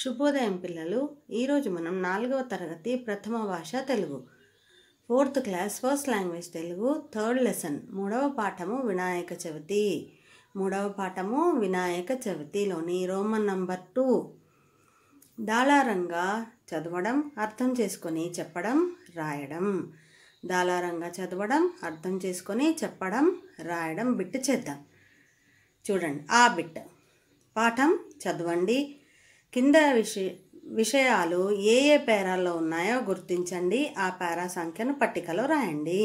శుభోదయం పిల్లలు ఈరోజు మనం నాలుగవ తరగతి ప్రథమ భాష Telugu fourth class first language Telugu third lesson మూడవ పాఠము వినాయక చవితి మూడవ పాఠము వినాయక చవితిలోని రోమన్ నంబర్ టూ దాళారంగా చదవడం అర్థం చేసుకొని చెప్పడం రాయడం దాళారంగా చదవడం అర్థం చేసుకొని చెప్పడం రాయడం బిట్ చేద్దాం చూడండి ఆ బిట్ పాఠం చదవండి కింద విషయ విషయాలు ఏ ఏ పేరాల్లో ఉన్నాయో గుర్తించండి ఆ పేరా సంఖ్యను పట్టికలో రాయండి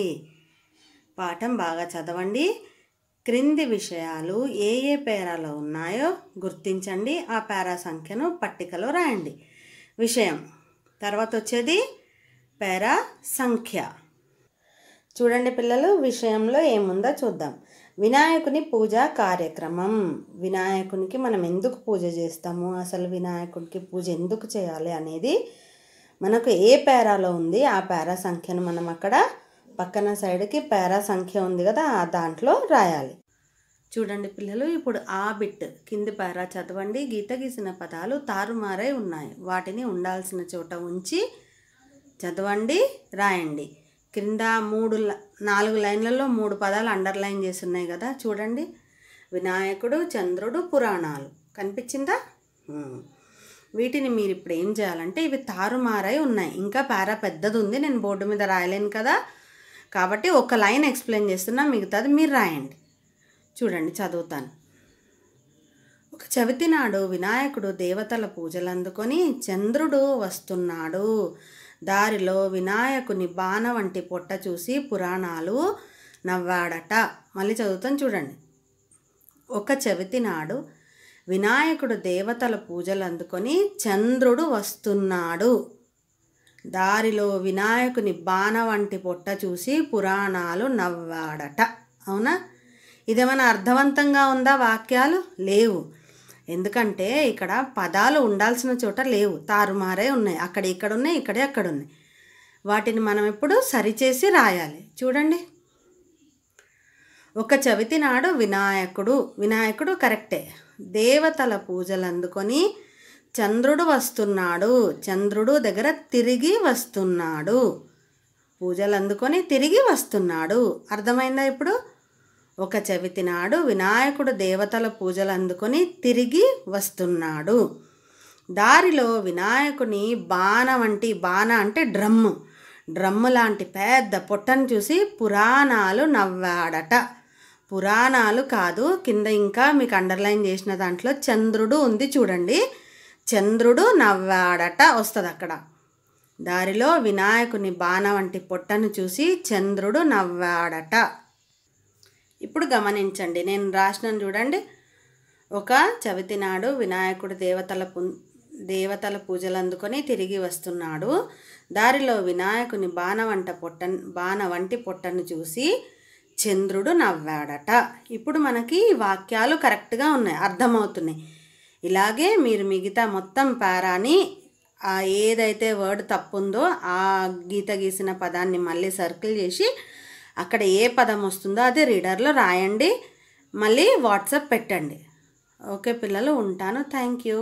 పాఠం బాగా చదవండి క్రింది విషయాలు ఏ ఏ పేరాలో ఉన్నాయో గుర్తించండి ఆ పేరా సంఖ్యను పట్టికలో రాయండి విషయం తర్వాత వచ్చేది పేరా సంఖ్య చూడండి పిల్లలు విషయంలో ఏముందో చూద్దాం వినాయకుని పూజా కార్యక్రమం వినాయకునికి మనం ఎందుకు పూజ చేస్తాము అసలు వినాయకుడికి పూజ ఎందుకు చేయాలి అనేది మనకు ఏ పేరాలో ఉంది ఆ పేరా సంఖ్యను మనం అక్కడ పక్కన సైడ్కి పేరా సంఖ్య ఉంది కదా ఆ దాంట్లో రాయాలి చూడండి పిల్లలు ఇప్పుడు ఆ బిట్ కింది పేరా చదవండి గీత గీసిన పదాలు తారుమారై ఉన్నాయి వాటిని ఉండాల్సిన చోట ఉంచి చదవండి రాయండి క్రింద మూడు నాలుగు లైన్లలో మూడు పదాలు అండర్లైన్ చేసి ఉన్నాయి కదా చూడండి వినాయకుడు చంద్రుడు పురాణాలు కనిపించిందా వీటిని మీరు ఇప్పుడు ఏం చేయాలంటే ఇవి తారుమారై ఉన్నాయి ఇంకా పారా పెద్దది ఉంది నేను బోర్డు మీద రాయలేను కదా కాబట్టి ఒక లైన్ ఎక్స్ప్లెయిన్ చేస్తున్నా మిగతాది మీరు రాయండి చూడండి చదువుతాను ఒక చవితి నాడు వినాయకుడు దేవతల పూజలు అందుకొని చంద్రుడు వస్తున్నాడు దారిలో వినాయకుని బాణ వంటి పొట్ట చూసి పురాణాలు నవ్వాడట మళ్ళీ చదువుతాను చూడండి ఒక చవితి నాడు వినాయకుడు దేవతల పూజలు అందుకొని చంద్రుడు వస్తున్నాడు దారిలో వినాయకుని బాణ వంటి పొట్ట చూసి పురాణాలు నవ్వాడట అవునా ఇదేమైనా అర్థవంతంగా ఉందా వాక్యాలు లేవు ఎందుకంటే ఇక్కడ పదాలు ఉండాల్సిన చోట లేవు తారుమారే ఉన్నాయి అక్కడ ఇక్కడ ఉన్నాయి ఇక్కడే అక్కడ ఉన్నాయి వాటిని మనం ఎప్పుడు సరిచేసి రాయాలి చూడండి ఒక చవితి నాడు వినాయకుడు వినాయకుడు కరెక్టే దేవతల పూజలు అందుకొని చంద్రుడు వస్తున్నాడు చంద్రుడు దగ్గర తిరిగి వస్తున్నాడు పూజలు అందుకొని తిరిగి వస్తున్నాడు అర్థమైందా ఇప్పుడు ఒక చవితి నాడు వినాయకుడు దేవతల పూజలు అందుకొని తిరిగి వస్తున్నాడు దారిలో వినాయకుని బాణ వంటి బాణ అంటే డ్రమ్ము డ్రమ్ము లాంటి పెద్ద పొట్టను చూసి పురాణాలు నవ్వాడట పురాణాలు కాదు కింద ఇంకా మీకు అండర్లైన్ చేసిన దాంట్లో చంద్రుడు ఉంది చూడండి చంద్రుడు నవ్వాడట వస్తుంది అక్కడ దారిలో వినాయకుని బాణ వంటి పొట్టను చూసి చంద్రుడు నవ్వాడట ఇప్పుడు గమనించండి నేను రాసిన చూడండి ఒక చవితి నాడు వినాయకుడు దేవతల దేవతల పూజలు అందుకొని తిరిగి వస్తున్నాడు దారిలో వినాయకుని బాణ వంట పొట్ట వంటి పొట్టను చూసి చంద్రుడు నవ్వాడట ఇప్పుడు మనకి వాక్యాలు కరెక్ట్గా ఉన్నాయి అర్థమవుతున్నాయి ఇలాగే మీరు మిగతా మొత్తం పారాని ఏదైతే వర్డ్ తప్పుందో ఆ గీత గీసిన పదాన్ని మళ్ళీ సర్కిల్ చేసి అక్కడ ఏ పదం వస్తుందో అది రీడర్లో రాయండి మళ్ళీ వాట్సాప్ పెట్టండి ఓకే పిల్లలు ఉంటాను థ్యాంక్ యూ